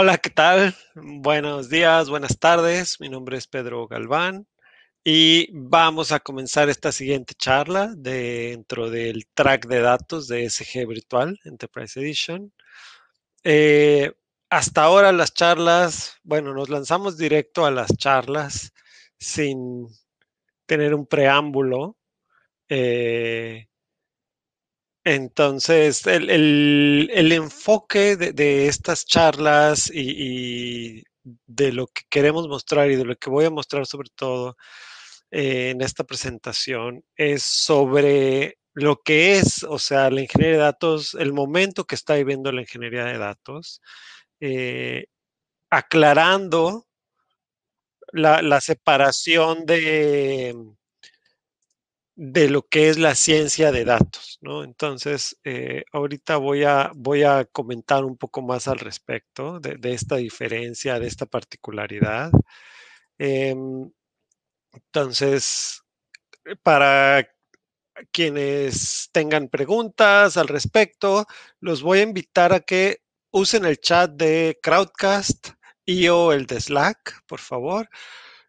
Hola, ¿qué tal? Buenos días, buenas tardes. Mi nombre es Pedro Galván y vamos a comenzar esta siguiente charla dentro del track de datos de SG Virtual Enterprise Edition. Eh, hasta ahora las charlas, bueno, nos lanzamos directo a las charlas sin tener un preámbulo. Eh, entonces, el, enfoque de, estas charlas y, de lo que queremos mostrar y de lo que voy a mostrar sobre todo eh, en esta presentación es sobre lo que es, o sea, la ingeniería de datos, el momento que está viviendo la ingeniería de datos, eh, aclarando la separación de de lo que es la ciencia de datos, ¿no? Entonces, eh, ahorita voy a, voy a comentar un poco más al respecto de, esta diferencia, de esta particularidad. Em, entonces, eh, para quienes tengan preguntas al respecto, los voy a invitar a que usen el chat de Crowdcast y o el de Slack, por favor.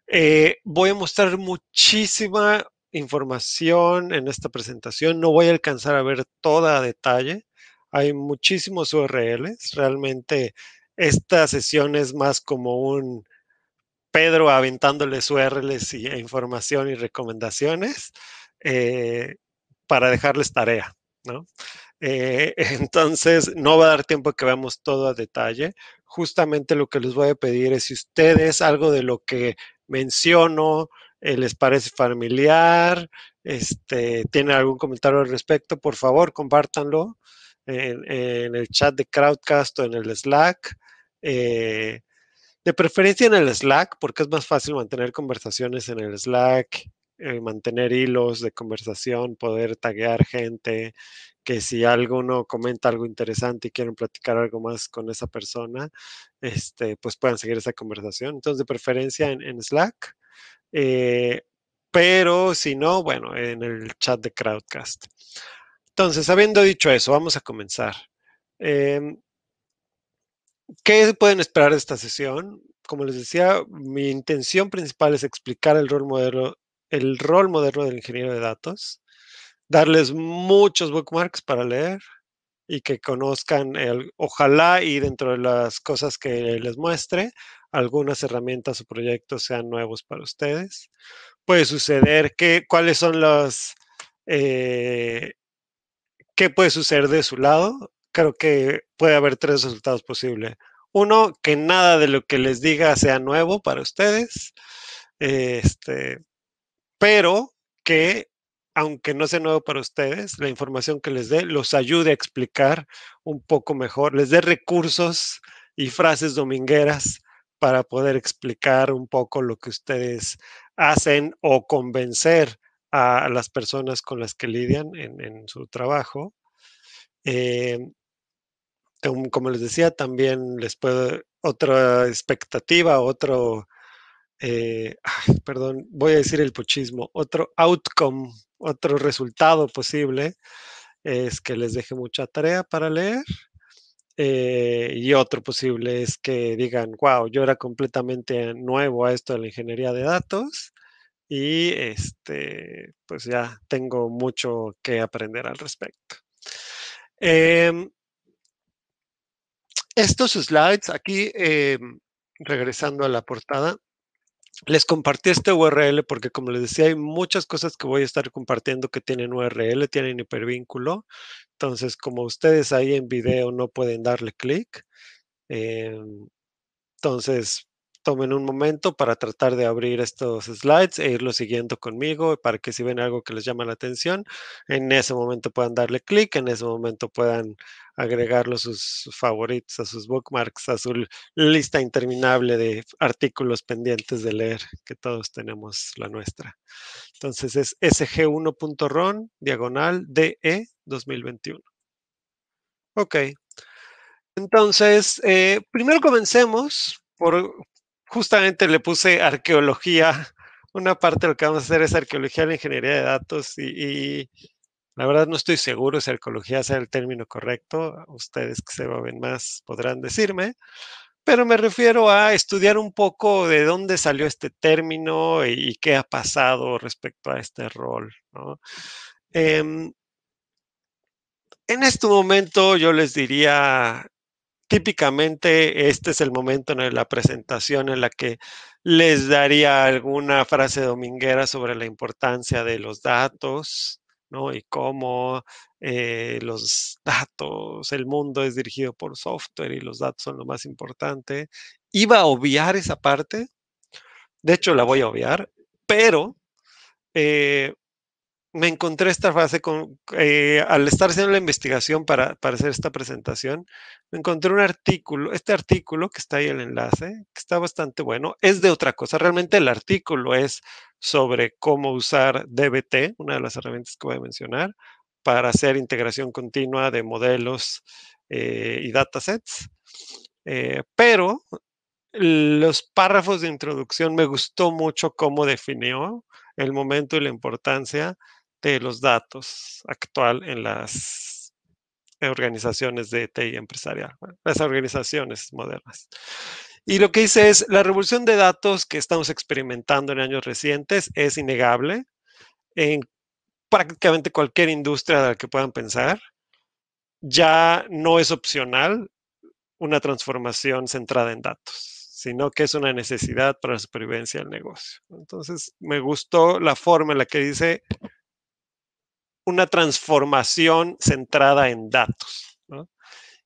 Eh, voy a mostrar muchísima información en esta presentación. No voy a alcanzar a ver toda a detalle. Hay muchísimos URLs. Realmente esta sesión es más como un Pedro aventándoles URLs y, e información y recomendaciones eh, para dejarles tarea, ¿no? Eh, entonces, no va a dar tiempo que veamos todo a detalle. Justamente lo que les voy a pedir es si ustedes algo de lo que menciono, eh, les parece familiar, este, tienen algún comentario al respecto, por favor, compártanlo en, el chat de Crowdcast o en el Slack. Eh, de preferencia en el Slack, porque es más fácil mantener conversaciones en el Slack, eh, mantener hilos de conversación, poder taguear gente, que si alguno comenta algo interesante y quieren platicar algo más con esa persona, este, pues puedan seguir esa conversación. Entonces, de preferencia en Slack. Eh, pero si no, bueno, en el chat de Crowdcast. Entonces, habiendo dicho eso, vamos a comenzar. ¿Qué em, ¿Qué pueden esperar de esta sesión? Como les decía, mi intención principal es explicar el rol modelo el rol moderno del ingeniero de datos, darles muchos bookmarks para leer, y que conozcan, el, ojalá y dentro de las cosas que les muestre, algunas herramientas o proyectos sean nuevos para ustedes. Puede suceder que, cuáles son las, eh, qué puede suceder de su lado. Creo que puede haber tres resultados posibles. Uno, que nada de lo que les diga sea nuevo para ustedes, este, pero que aunque no sea nuevo para ustedes, la información que les dé los ayude a explicar un poco mejor, les dé recursos y frases domingueras para poder explicar un poco lo que ustedes hacen o convencer a las personas con las que lidian en, su trabajo. Eh, como les decía, también les puedo, otra expectativa, otro eh, perdón, voy a decir el pochismo, otro outcome, otro resultado posible es que les deje mucha tarea para leer. Eh, y otro posible es que digan, wow, yo era completamente nuevo a esto de la ingeniería de datos y este, pues ya tengo mucho que aprender al respecto. Em, estos slides, aquí em, regresando a la portada, les compartí este URL porque, como les decía, hay muchas cosas que voy a estar compartiendo que tienen URL, tienen hipervínculo. Entonces, como ustedes ahí en video no pueden darle clic, em, entonces tomen un momento para tratar de abrir estos slides e irlos siguiendo conmigo para que si ven algo que les llama la atención, en ese momento puedan darle clic, en ese momento puedan agregarlo sus favoritos, a sus bookmarks, a su lista interminable de artículos pendientes de leer, que todos tenemos la nuestra. Entonces es sg1.ron diagonal DE 2021. Ok. Entonces, eh, primero comencemos por justamente le puse arqueología. Una parte de lo que vamos a hacer es arqueología de la ingeniería de datos y, la verdad no estoy seguro si arqueología sea el término correcto. Ustedes que se ven más podrán decirme. Pero me refiero a estudiar un poco de dónde salió este término y, qué ha pasado respecto a este rol. Em, en este momento yo les diría típicamente este es el momento en la presentación en la que les daría alguna frase dominguera sobre la importancia de los datos, ¿no? Y cómo eh, los datos, el mundo es dirigido por software y los datos son lo más importante. Iba a obviar esa parte, de hecho la voy a obviar, pero eh, me encontré esta fase con, eh, al estar haciendo la investigación para, hacer esta presentación, me encontré un artículo, este artículo que está ahí el enlace, que está bastante bueno, es de otra cosa, realmente el artículo es sobre cómo usar DBT, una de las herramientas que voy a mencionar, para hacer integración continua de modelos eh, y datasets, eh, pero los párrafos de introducción me gustó mucho cómo definió el momento y la importancia de los datos actual en las organizaciones de TI empresarial, las organizaciones modernas. Y lo que dice es, la revolución de datos que estamos experimentando en años recientes es innegable en prácticamente cualquier industria de la que puedan pensar. Ya no es opcional una transformación centrada en datos sino que es una necesidad para la supervivencia del negocio. Entonces, me gustó la forma en la que dice, una transformación centrada en datos.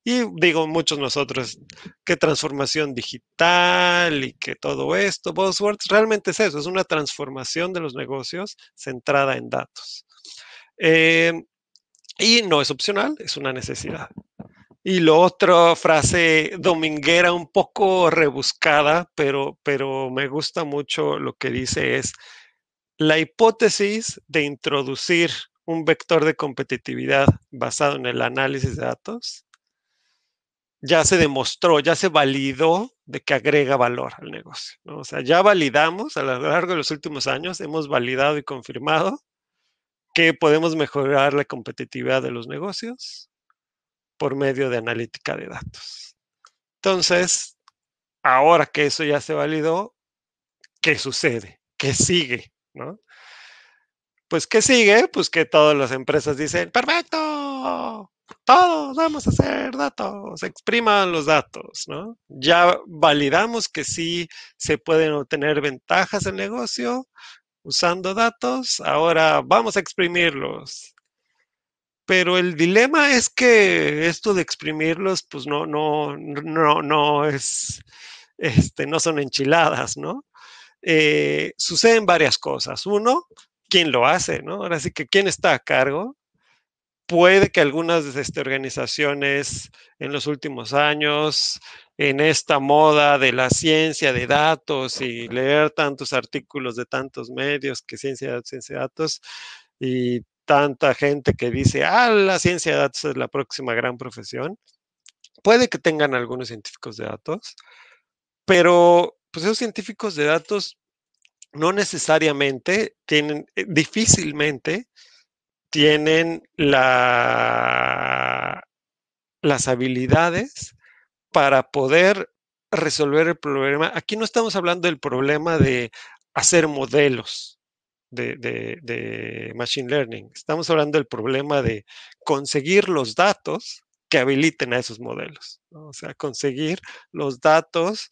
Y digo muchos nosotros, qué transformación digital y que todo esto, Bosworth, realmente es eso, es una transformación de los negocios centrada en datos. Eh, y no es opcional, es una necesidad. Y la otro, frase dominguera un poco rebuscada, pero, pero me gusta mucho lo que dice es, la hipótesis de introducir un vector de competitividad basado en el análisis de datos, ya se demostró, ya se validó de que agrega valor al negocio. ¿no? O sea, ya validamos a lo largo de los últimos años, hemos validado y confirmado que podemos mejorar la competitividad de los negocios por medio de analítica de datos. Entonces, ahora que eso ya se validó, ¿qué sucede? ¿Qué sigue? ¿no? pues ¿qué sigue? Pues que todas las empresas dicen, perfecto, todos vamos a hacer datos, expriman los datos, ¿no? Ya validamos que sí se pueden obtener ventajas en negocio usando datos, ahora vamos a exprimirlos. Pero el dilema es que esto de exprimirlos, pues no, no, no, no es, este, no son enchiladas, ¿no? Eh, suceden varias cosas. Uno, quién lo hace, ¿no? Ahora sí que quién está a cargo. Puede que algunas de estas organizaciones en los últimos años, en esta moda de la ciencia de datos y leer tantos artículos de tantos medios que ciencia de ciencia de datos y tanta gente que dice, ah, la ciencia de datos es la próxima gran profesión. Puede que tengan algunos científicos de datos, pero pues esos científicos de datos no necesariamente tienen, eh, difícilmente tienen las habilidades para poder resolver el problema. Aquí no estamos hablando del problema de hacer modelos de, Machine Learning. Estamos hablando del problema de conseguir los datos que habiliten a esos modelos. O sea, conseguir los datos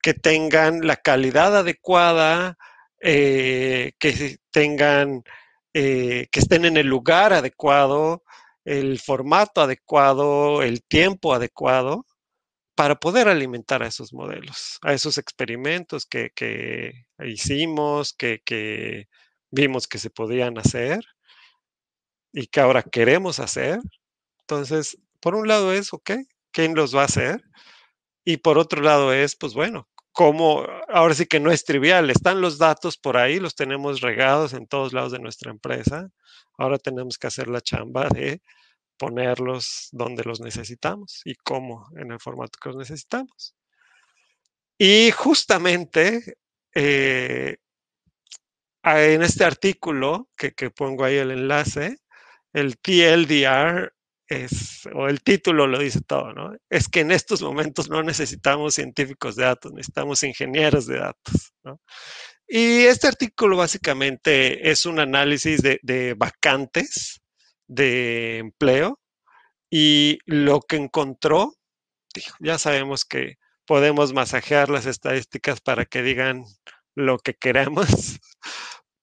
que tengan la calidad adecuada eh, que tengan, eh, que estén en el lugar adecuado, el formato adecuado, el tiempo adecuado para poder alimentar a esos modelos, a esos experimentos que, hicimos, que, que vimos que se podían hacer y que ahora queremos hacer. Entonces, por un lado es, ok, ¿quién los va a hacer? Y por otro lado es, pues bueno, cómo, ahora sí que no es trivial, están los datos por ahí, los tenemos regados en todos lados de nuestra empresa, ahora tenemos que hacer la chamba de ponerlos donde los necesitamos y cómo, en el formato que los necesitamos. Y justamente eh, en este artículo, que pongo ahí el enlace, el TLDR o el título lo dice todo, ¿no? Es que en estos momentos no necesitamos científicos de datos, necesitamos ingenieros de datos, ¿no? Y este artículo básicamente es un análisis de, de vacantes de empleo y lo que encontró, ya sabemos que podemos masajear las estadísticas para que digan lo que queramos,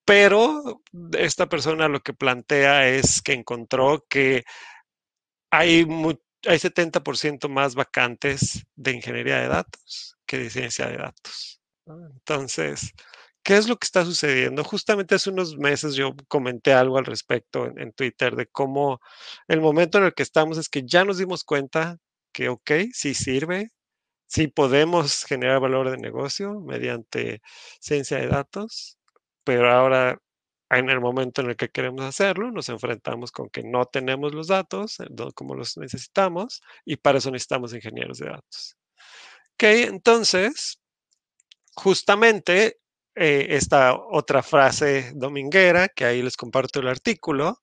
pero esta persona lo que plantea es que encontró que hay, hay 70% más vacantes de ingeniería de datos que de ciencia de datos. Ah. Entonces, ¿Qué es lo que está sucediendo? Justamente hace unos meses yo comenté algo al respecto en, en, Twitter de cómo el momento en el que estamos es que ya nos dimos cuenta que, ok, sí sirve, sí podemos generar valor de negocio mediante ciencia de datos, pero ahora en el momento en el que queremos hacerlo, nos enfrentamos con que no tenemos los datos eh, como los necesitamos y para eso necesitamos ingenieros de datos. Ok, entonces, justamente eh, esta otra frase dominguera, que ahí les comparto el artículo,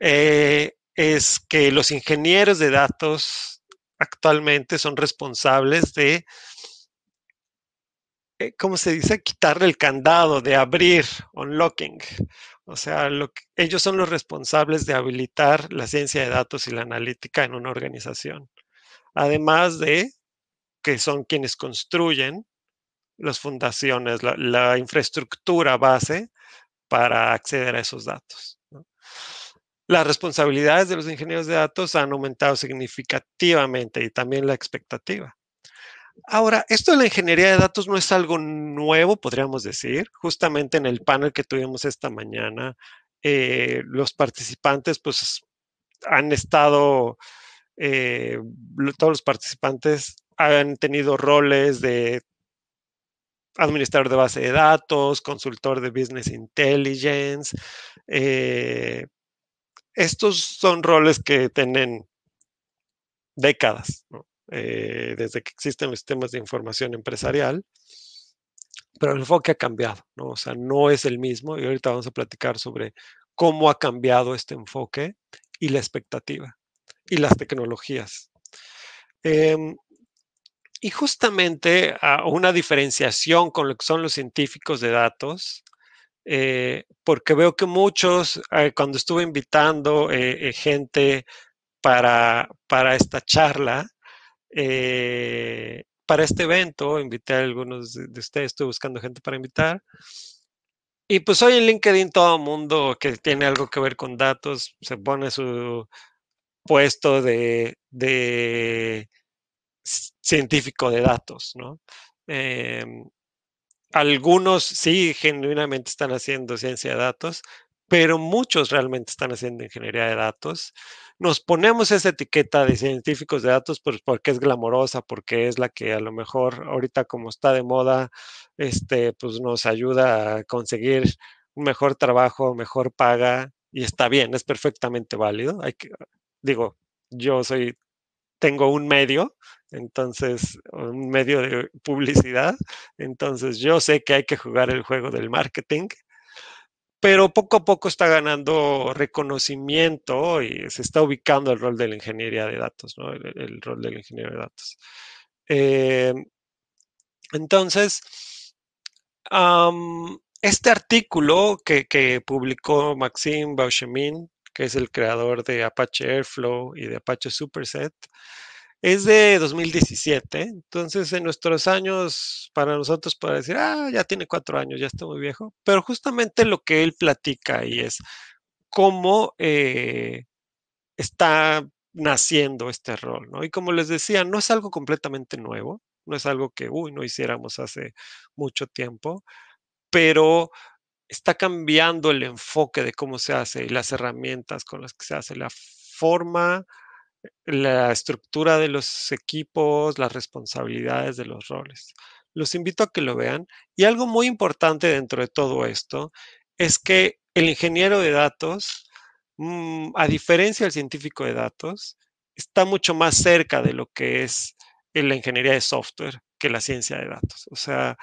eh, es que los ingenieros de datos actualmente son responsables de eh, ¿cómo se dice? Quitarle el candado, de abrir, unlocking. O sea, ellos son los responsables de habilitar la ciencia de datos y la analítica en una organización. Además de que son quienes construyen las fundaciones, la, infraestructura base para acceder a esos datos. Las responsabilidades de los ingenieros de datos han aumentado significativamente y también la expectativa. Ahora, esto de la ingeniería de datos no es algo nuevo, podríamos decir. Justamente en el panel que tuvimos esta mañana, eh, los participantes pues han estado, eh, todos los participantes han tenido roles de administrador de base de datos, consultor de business intelligence. Eh, estos son roles que tienen décadas. ¿no? Eh, desde que existen los sistemas de información empresarial, pero el enfoque ha cambiado, ¿no? O sea, no es el mismo y ahorita vamos a platicar sobre cómo ha cambiado este enfoque y la expectativa y las tecnologías. Em, y justamente a ah, una diferenciación con lo que son los científicos de datos, eh, porque veo que muchos, eh, cuando estuve invitando gente para, para esta charla, eh, para este evento, invité a algunos de, ustedes, estoy buscando gente para invitar. Y pues hoy en LinkedIn todo mundo que tiene algo que ver con datos se pone su puesto de, científico de datos, ¿no? Em, algunos sí genuinamente están haciendo ciencia de datos, pero muchos realmente están haciendo ingeniería de datos. Nos ponemos esa etiqueta de científicos de datos pues, porque es glamorosa, porque es la que a lo mejor ahorita como está de moda, este, pues nos ayuda a conseguir un mejor trabajo, mejor paga, y está bien, es perfectamente válido. Hay digo, yo soy, tengo un medio, entonces, un medio de publicidad, entonces yo sé que hay que jugar el juego del marketing pero poco a poco está ganando reconocimiento y se está ubicando el rol de la ingeniería de datos, ¿no? el, rol del ingeniero de datos. Eh, entonces, este artículo que, publicó Maxim Bauchemin, que es el creador de Apache Airflow y de Apache Superset, es de 2017, entonces en nuestros años, para nosotros, para decir, ah, ya tiene cuatro años, ya está muy viejo, pero justamente lo que él platica ahí es cómo eh, está naciendo este rol, ¿no? Y como les decía, no es algo completamente nuevo, no es algo que, uy, no hiciéramos hace mucho tiempo, pero está cambiando el enfoque de cómo se hace y las herramientas con las que se hace, la forma la estructura de los equipos, las responsabilidades de los roles. Los invito a que lo vean. Y algo muy importante dentro de todo esto es que el ingeniero de datos, mm, a diferencia del científico de datos, está mucho más cerca de lo que es la ingeniería de software que la ciencia de datos. O sea,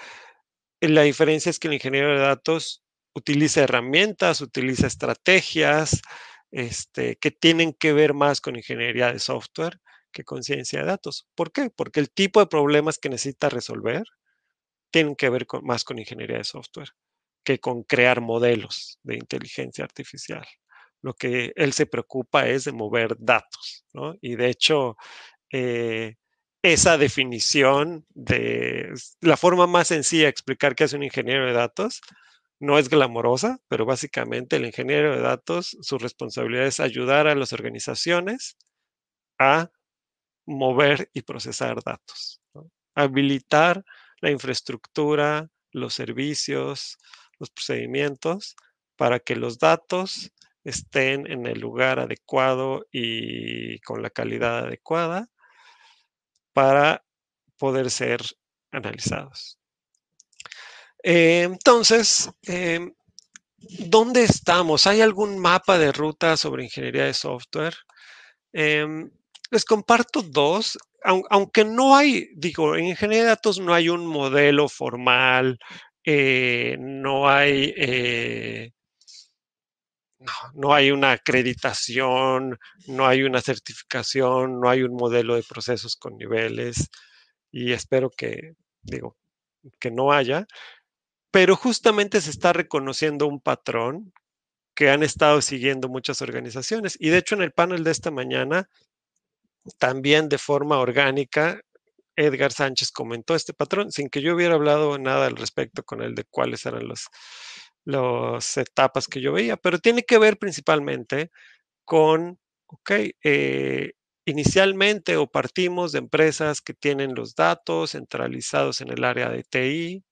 la diferencia es que el ingeniero de datos utiliza herramientas, utiliza estrategias, este, que tienen que ver más con ingeniería de software que con ciencia de datos. ¿Por qué? Porque el tipo de problemas que necesita resolver tienen que ver más con ingeniería de software que con crear modelos de inteligencia artificial. Lo que él se preocupa es de mover datos, Y de hecho, eh, esa definición de la forma más sencilla de explicar qué es un ingeniero de datos no es glamorosa, pero básicamente el ingeniero de datos, su responsabilidad es ayudar a las organizaciones a mover y procesar datos, habilitar la infraestructura, los servicios, los procedimientos para que los datos estén en el lugar adecuado y con la calidad adecuada para poder ser analizados. Eh, entonces, em, ¿dónde estamos? ¿Hay algún mapa de ruta sobre ingeniería de software? Em, les comparto dos, aunque no hay, digo, en ingeniería de datos no hay un modelo formal, eh, no hay... Eh, no, hay una acreditación, no hay una certificación, no hay un modelo de procesos con niveles y espero que, digo, que no haya pero justamente se está reconociendo un patrón que han estado siguiendo muchas organizaciones. Y de hecho en el panel de esta mañana, también de forma orgánica, Edgar Sánchez comentó este patrón sin que yo hubiera hablado nada al respecto con él de cuáles eran los, las etapas que yo veía, pero tiene que ver principalmente con, ok, eh, inicialmente o partimos de empresas que tienen los datos centralizados en el área de TI,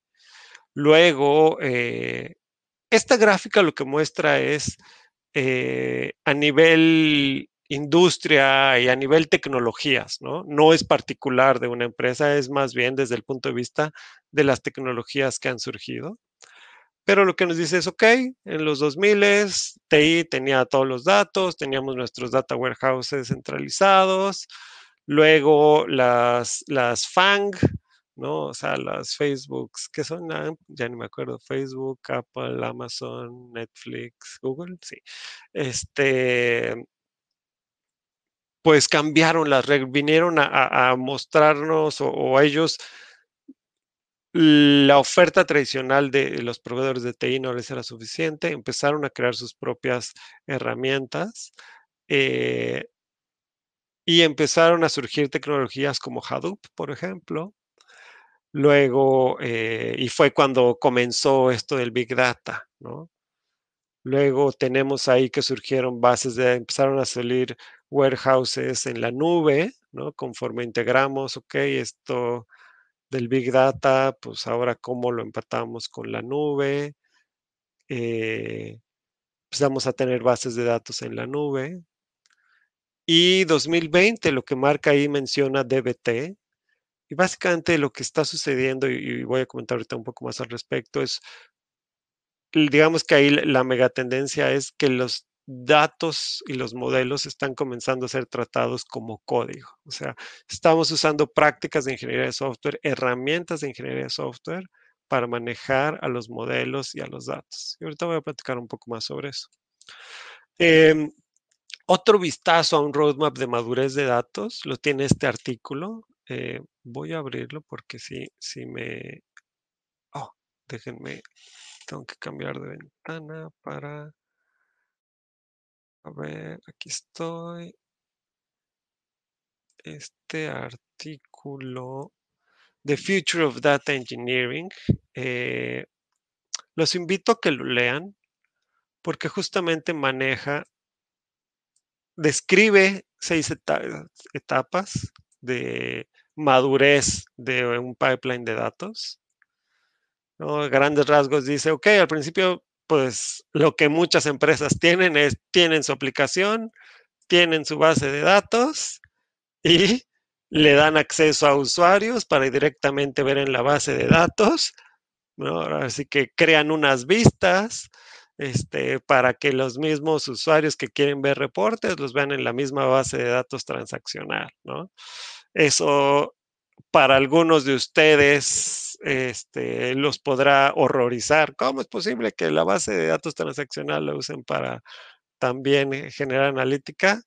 Luego, eh, esta gráfica lo que muestra es eh, a nivel industria y a nivel tecnologías, ¿no? No es particular de una empresa, es más bien desde el punto de vista de las tecnologías que han surgido. Pero lo que nos dice es, ok, en los 2000 TI tenía todos los datos, teníamos nuestros data warehouses centralizados, luego las, las FANG, ¿no? O sea, las Facebooks, que son? Ah, ya ni me acuerdo, Facebook, Apple, Amazon, Netflix, Google, sí. Este, pues cambiaron las reglas, vinieron a, mostrarnos o, a ellos la oferta tradicional de los proveedores de TI no les era suficiente, empezaron a crear sus propias herramientas. Eh, y empezaron a surgir tecnologías como Hadoop, por ejemplo, Luego, eh, y fue cuando comenzó esto del Big Data, ¿no? Luego tenemos ahí que surgieron bases de, empezaron a salir warehouses en la nube, ¿no? Conforme integramos, ok, esto del Big Data, pues ahora cómo lo empatamos con la nube. Eh, empezamos a tener bases de datos en la nube. Y 2020, lo que marca ahí menciona DBT, y básicamente lo que está sucediendo, y, voy a comentar ahorita un poco más al respecto, es, digamos que ahí la megatendencia es que los datos y los modelos están comenzando a ser tratados como código. O sea, estamos usando prácticas de ingeniería de software, herramientas de ingeniería de software para manejar a los modelos y a los datos. Y ahorita voy a platicar un poco más sobre eso. Em, otro vistazo a un roadmap de madurez de datos lo tiene este artículo. Eh, voy a abrirlo porque si, si me... Oh, déjenme. Tengo que cambiar de ventana para... A ver, aquí estoy. Este artículo, The Future of Data Engineering, eh, los invito a que lo lean porque justamente maneja, describe seis etapas de, madurez de un pipeline de datos. Grandes rasgos dice, ok, al principio, pues lo que muchas empresas tienen es, tienen su aplicación, tienen su base de datos y le dan acceso a usuarios para directamente ver en la base de datos. Así que crean unas vistas este, para que los mismos usuarios que quieren ver reportes los vean en la misma base de datos transaccional. ¿no? Eso para algunos de ustedes este, los podrá horrorizar. ¿Cómo es posible que la base de datos transaccional la usen para también eh, generar analítica?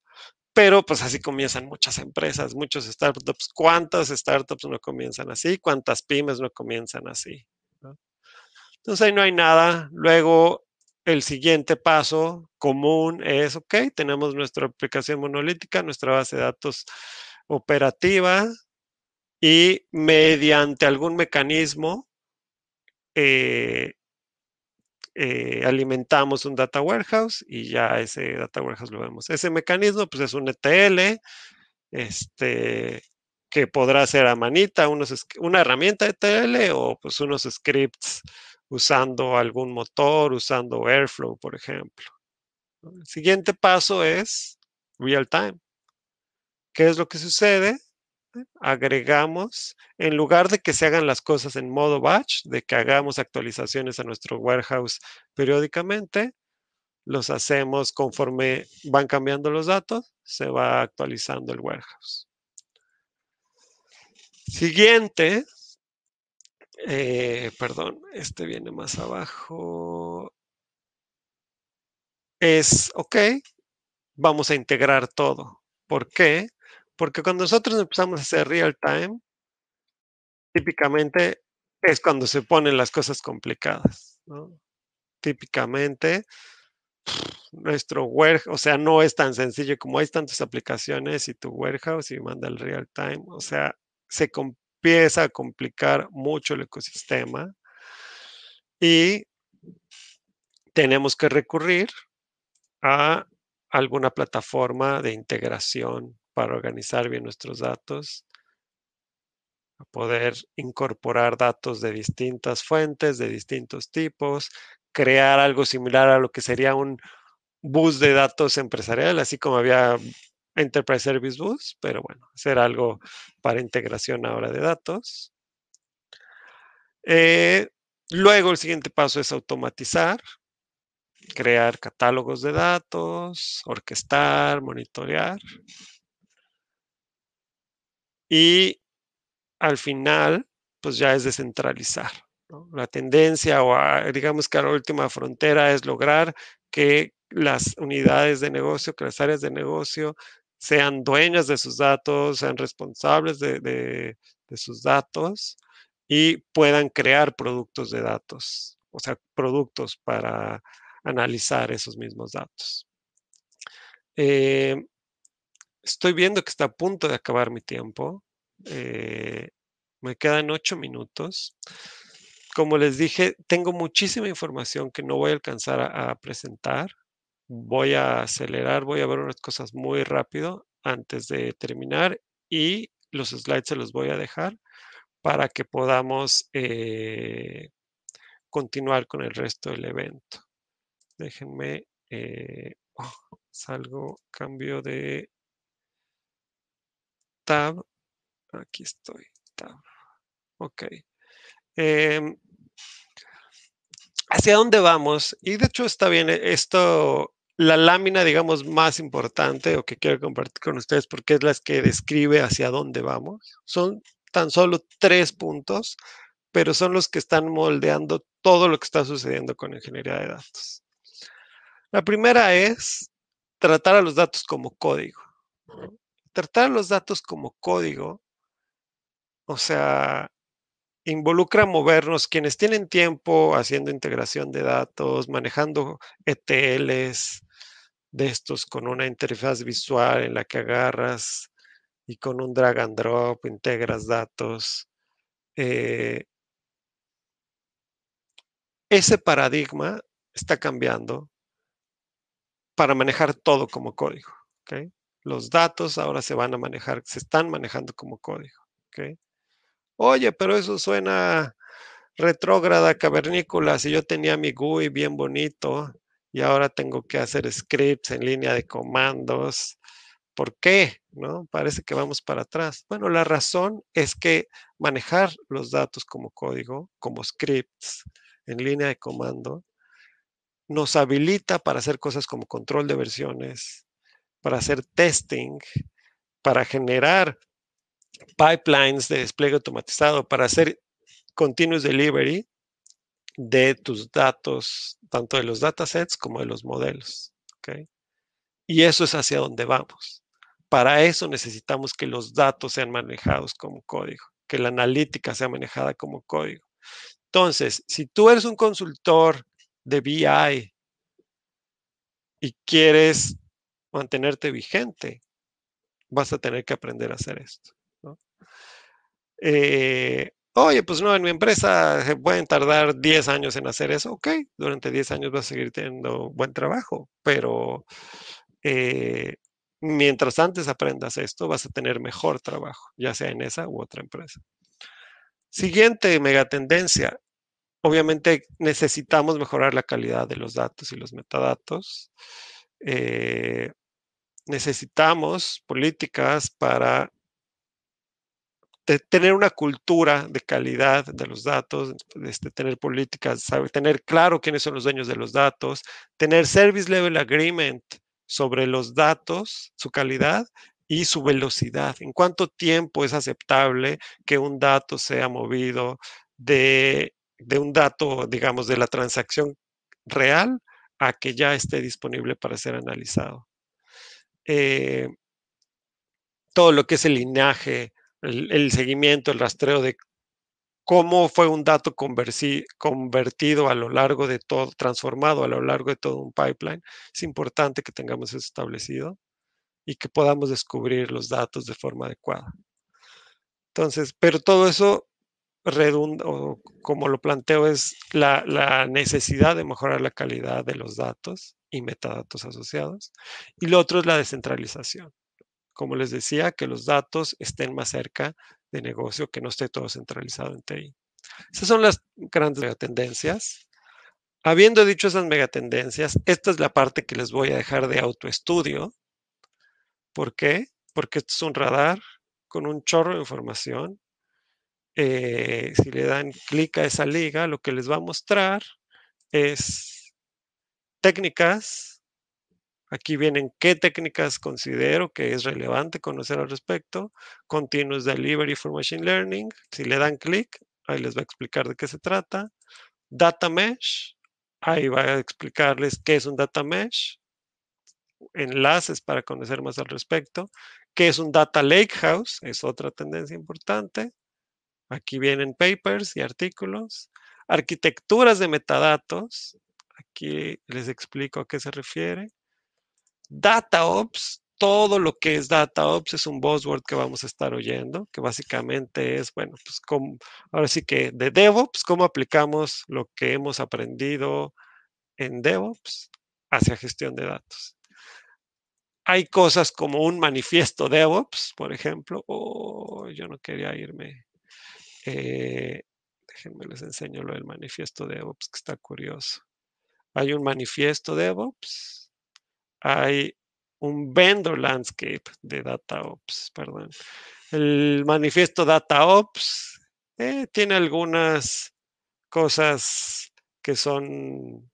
Pero pues así comienzan muchas empresas, muchos startups. ¿Cuántas startups no comienzan así? ¿Cuántas pymes no comienzan así? Entonces ahí no hay nada. Luego el siguiente paso común es, ok, tenemos nuestra aplicación monolítica, nuestra base de datos operativa y mediante algún mecanismo eh, eh, alimentamos un data warehouse y ya ese data warehouse lo vemos. Ese mecanismo pues es un ETL este, que podrá ser a manita, unos, una herramienta ETL o pues unos scripts usando algún motor, usando Airflow, por ejemplo. El siguiente paso es real time. ¿Qué es lo que sucede? agregamos, en lugar de que se hagan las cosas en modo batch, de que hagamos actualizaciones a nuestro warehouse periódicamente, los hacemos conforme van cambiando los datos, se va actualizando el warehouse. Siguiente, eh, perdón, este viene más abajo. Es, ok, vamos a integrar todo. ¿Por qué? Porque cuando nosotros empezamos a hacer real time, típicamente es cuando se ponen las cosas complicadas, Típicamente nuestro warehouse, o sea, no es tan sencillo como hay tantas aplicaciones y tu warehouse y manda el real time, o sea, se empieza a complicar mucho el ecosistema y tenemos que recurrir a alguna plataforma de integración para organizar bien nuestros datos, a poder incorporar datos de distintas fuentes, de distintos tipos, crear algo similar a lo que sería un bus de datos empresarial, así como había Enterprise Service Bus, pero bueno, hacer algo para integración ahora de datos. Eh, luego el siguiente paso es automatizar, crear catálogos de datos, orquestar, monitorear. Y al final, pues ya es descentralizar. ¿no? La tendencia o digamos que la última frontera es lograr que las unidades de negocio, que las áreas de negocio sean dueñas de sus datos, sean responsables de, sus datos y puedan crear productos de datos, o sea, productos para analizar esos mismos datos. Eh, estoy viendo que está a punto de acabar mi tiempo. Eh, me quedan ocho minutos. Como les dije, tengo muchísima información que no voy a alcanzar a, presentar. Voy a acelerar, voy a ver unas cosas muy rápido antes de terminar y los slides se los voy a dejar para que podamos eh, continuar con el resto del evento. Déjenme, eh, oh, salgo, cambio de tab, aquí estoy, tab, ok. Em, ¿Hacia dónde vamos? Y de hecho está bien, eh, esto, la lámina, digamos, más importante o que quiero compartir con ustedes porque es la que describe hacia dónde vamos. Son tan solo tres puntos, pero son los que están moldeando todo lo que está sucediendo con ingeniería de datos. La primera es tratar a los datos como código tratar los datos como código, o sea, involucra movernos quienes tienen tiempo haciendo integración de datos, manejando ETLs de estos con una interfaz visual en la que agarras y con un drag and drop integras datos. Eh ese paradigma está cambiando para manejar todo como código. ¿ok? los datos ahora se van a manejar, se están manejando como código. Oye, pero eso suena retrógrada, cavernícola, si yo tenía mi GUI bien bonito y ahora tengo que hacer scripts en línea de comandos. ¿Por qué? ¿No? Parece que vamos para atrás. Bueno, la razón es que manejar los datos como código, como scripts en línea de comando, nos habilita para hacer cosas como control de versiones, para hacer testing, para generar pipelines de despliegue automatizado, para hacer continuous delivery de tus datos, tanto de los datasets como de los modelos. Y eso es hacia donde vamos. Para eso necesitamos que los datos sean manejados como código, que la analítica sea manejada como código. Entonces, si tú eres un consultor de BI y quieres mantenerte vigente, vas a tener que aprender a hacer esto. Eh, oye, pues no, en mi empresa se pueden tardar 10 años en hacer eso. Ok, durante 10 años vas a seguir teniendo buen trabajo, pero eh, mientras antes aprendas esto, vas a tener mejor trabajo, ya sea en esa u otra empresa. Siguiente megatendencia. Obviamente necesitamos mejorar la calidad de los datos y los metadatos. Eh, necesitamos políticas para tener una cultura de calidad de los datos, este, tener políticas, saber, tener claro quiénes son los dueños de los datos, tener service level agreement sobre los datos, su calidad y su velocidad. ¿En cuánto tiempo es aceptable que un dato sea movido de un dato, digamos, de la transacción real a que ya esté disponible para ser analizado? Eh, todo lo que es el linaje, el, seguimiento, el rastreo de cómo fue un dato convertido a lo largo de todo, transformado a lo largo de todo un pipeline. Es importante que tengamos eso establecido y que podamos descubrir los datos de forma adecuada. Entonces, pero todo eso como lo planteo, es la necesidad de mejorar la calidad de los datos y metadatos asociados. Y lo otro es la descentralización. Como les decía, que los datos estén más cerca de negocio, que no esté todo centralizado en TI. Esas son las grandes megatendencias. Habiendo dicho esas megatendencias, esta es la parte que les voy a dejar de autoestudio. ¿Por qué? Porque esto es un radar con un chorro de información. Eh, si le dan clic a esa liga, lo que les va a mostrar es técnicas. Aquí vienen qué técnicas considero que es relevante conocer al respecto. Continuous Delivery for Machine Learning. Si le dan clic, ahí les va a explicar de qué se trata. Data Mesh. Ahí va a explicarles qué es un Data Mesh. Enlaces para conocer más al respecto. ¿Qué es un Data Lakehouse? Es otra tendencia importante. Aquí vienen papers y artículos. Arquitecturas de metadatos. Aquí les explico a qué se refiere. DataOps, todo lo que es DataOps es un buzzword que vamos a estar oyendo, que básicamente es, bueno, pues ahora sí que de DevOps, cómo aplicamos lo que hemos aprendido en DevOps hacia gestión de datos. Hay cosas como un manifiesto DevOps, por ejemplo, oh, yo no quería irme. Eh, déjenme les enseño lo del manifiesto DevOps, que está curioso hay un manifiesto DevOps, hay un vendor landscape de DataOps, perdón. El manifiesto DataOps eh, tiene algunas cosas que son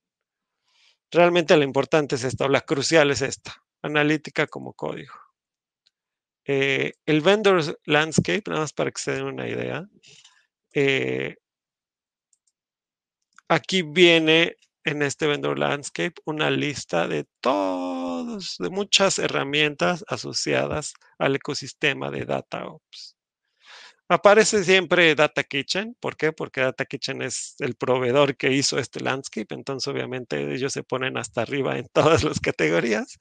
realmente lo importante es esta, o la crucial es esta, analítica como código. Eh, el vendor landscape, nada más para que se den una idea, eh, aquí viene en este vendor landscape una lista de todos, de muchas herramientas asociadas al ecosistema de DataOps. Aparece siempre Data Kitchen. ¿Por qué? Porque Data Kitchen es el proveedor que hizo este landscape. Entonces, obviamente, ellos se ponen hasta arriba en todas las categorías.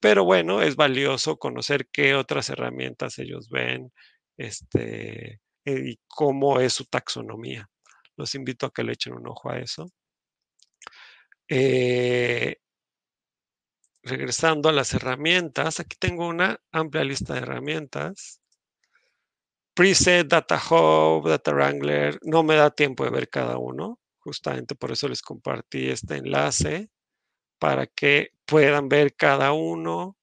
Pero bueno, es valioso conocer qué otras herramientas ellos ven este, y cómo es su taxonomía. Los invito a que le echen un ojo a eso. Eh, regresando a las herramientas, aquí tengo una amplia lista de herramientas. Preset, Data Hub, Data Wrangler, no me da tiempo de ver cada uno, justamente por eso les compartí este enlace para que puedan ver cada uno,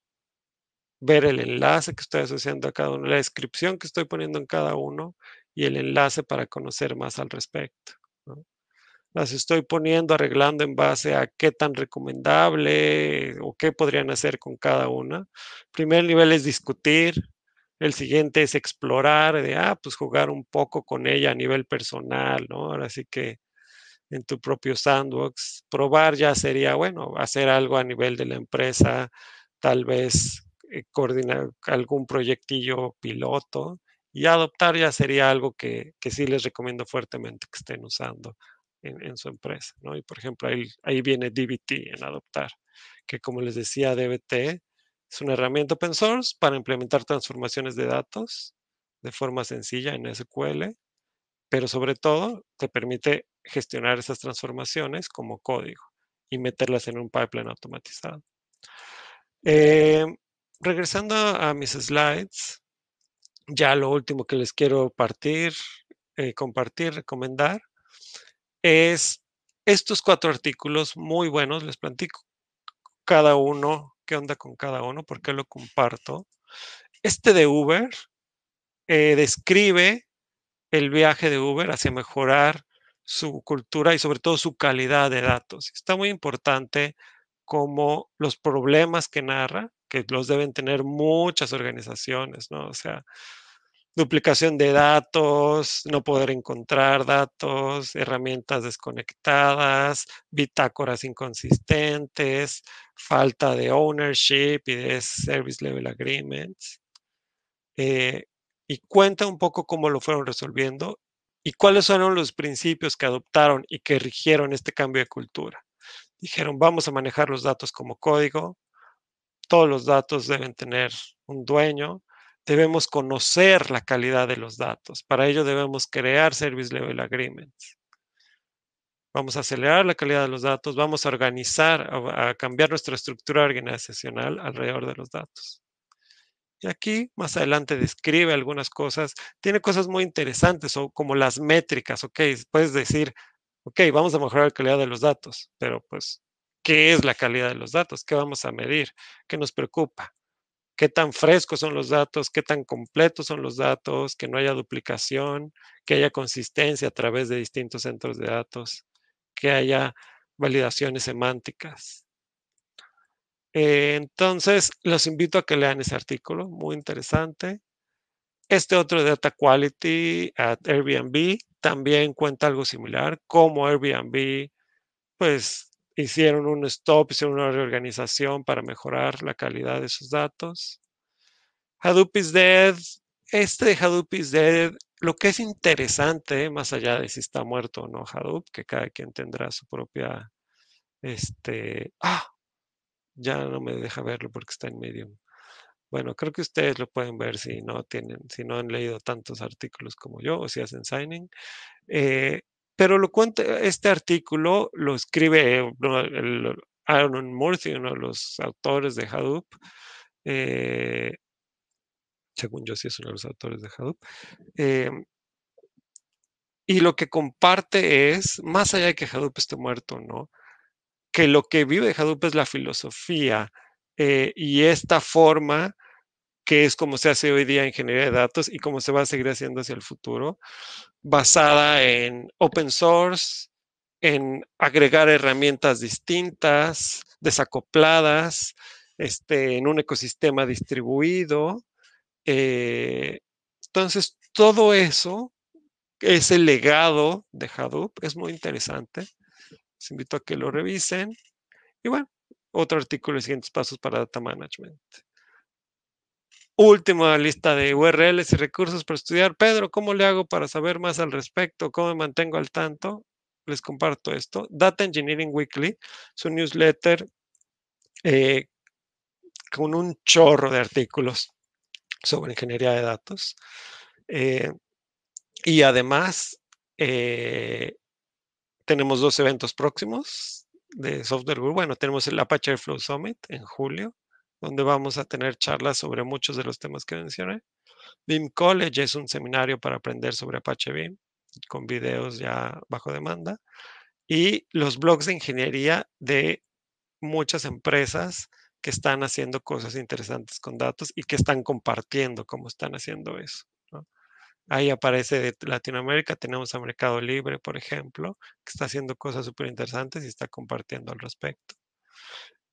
ver el enlace que estoy asociando a cada uno, la descripción que estoy poniendo en cada uno y el enlace para conocer más al respecto las estoy poniendo, arreglando en base a qué tan recomendable o qué podrían hacer con cada una. El primer nivel es discutir, el siguiente es explorar, de, ah, pues jugar un poco con ella a nivel personal, ¿no? Ahora sí que en tu propio sandbox, probar ya sería, bueno, hacer algo a nivel de la empresa, tal vez eh, coordinar algún proyectillo piloto y adoptar ya sería algo que, que sí les recomiendo fuertemente que estén usando en, su empresa. ¿no? Y por ejemplo, ahí, ahí viene DBT en adoptar, que como les decía, DBT es una herramienta open source para implementar transformaciones de datos de forma sencilla en SQL, pero sobre todo te permite gestionar esas transformaciones como código y meterlas en un pipeline automatizado. Eh, regresando a mis slides, ya lo último que les quiero partir, eh, compartir, recomendar, es estos cuatro artículos muy buenos, les platico cada uno, qué onda con cada uno, por qué lo comparto. Este de Uber eh, describe el viaje de Uber hacia mejorar su cultura y sobre todo su calidad de datos. Está muy importante como los problemas que narra, que los deben tener muchas organizaciones, ¿no? O sea, duplicación de datos, no poder encontrar datos, herramientas desconectadas, bitácoras inconsistentes, falta de ownership y de service level agreements. Eh, y cuenta un poco cómo lo fueron resolviendo y cuáles fueron los principios que adoptaron y que rigieron este cambio de cultura. Dijeron, vamos a manejar los datos como código, todos los datos deben tener un dueño, debemos conocer la calidad de los datos. Para ello debemos crear Service Level Agreements. Vamos a acelerar la calidad de los datos, vamos a organizar, a, cambiar nuestra estructura organizacional alrededor de los datos. Y aquí más adelante describe algunas cosas. Tiene cosas muy interesantes, como las métricas, ok, puedes decir, ok, vamos a mejorar la calidad de los datos, pero pues, ¿qué es la calidad de los datos? ¿Qué vamos a medir? ¿Qué nos preocupa? qué tan frescos son los datos, qué tan completos son los datos, que no haya duplicación, que haya consistencia a través de distintos centros de datos, que haya validaciones semánticas. Eh, entonces, los invito a que lean ese artículo, muy interesante. Este otro Data Quality at Airbnb también cuenta algo similar, cómo Airbnb pues hicieron un stop, hicieron una reorganización para mejorar la calidad de sus datos. Hadoop is dead. Este de Hadoop is dead, lo que es interesante, más allá de si está muerto o no Hadoop, que cada quien tendrá su propia, este, ah, ya no me deja verlo porque está en medio Bueno, creo que ustedes lo pueden ver si no tienen, si no han leído tantos artículos como yo o si hacen signing. Eh, pero lo cuenta, este artículo lo escribe eh, Aaron Murphy, uno de los autores de Hadoop. Eh, según yo sí es uno de los autores de Hadoop. Eh, y lo que comparte es, más allá de que Hadoop esté muerto no, que lo que vive Hadoop es la filosofía y esta forma que es como se hace hoy día en ingeniería de datos y cómo se va a seguir haciendo hacia el futuro, basada en open source, en agregar herramientas distintas, desacopladas, este, en un ecosistema distribuido. Eh, entonces, todo eso, es el legado de Hadoop, es muy interesante. Les invito a que lo revisen. Y bueno, otro artículo de siguientes pasos para data management última lista de URLs y recursos para estudiar. Pedro, ¿cómo le hago para saber más al respecto? ¿Cómo me mantengo al tanto? Les comparto esto. Data Engineering Weekly, su newsletter eh, con un chorro de artículos sobre ingeniería de datos. Eh, y además, eh, tenemos dos eventos próximos de software. Bueno, tenemos el Apache Airflow Summit en julio donde vamos a tener charlas sobre muchos de los temas que mencioné. BIM College es un seminario para aprender sobre Apache BIM con videos ya bajo demanda. Y los blogs de ingeniería de muchas empresas que están haciendo cosas interesantes con datos y que están compartiendo cómo están haciendo eso. Ahí aparece de Latinoamérica, tenemos a Mercado Libre, por ejemplo, que está haciendo cosas súper interesantes y está compartiendo al respecto.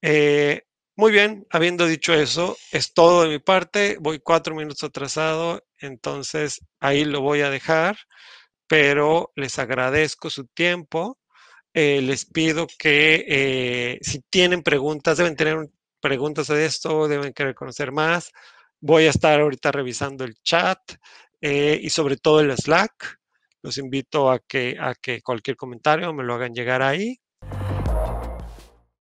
Eh, muy bien, habiendo dicho eso, es todo de mi parte. Voy cuatro minutos atrasado, entonces ahí lo voy a dejar, pero les agradezco su tiempo. Eh, les pido que eh, si tienen preguntas, deben tener preguntas de esto, deben querer conocer más. Voy a estar ahorita revisando el chat eh, y sobre todo el Slack. Los invito a que, a que cualquier comentario me lo hagan llegar ahí.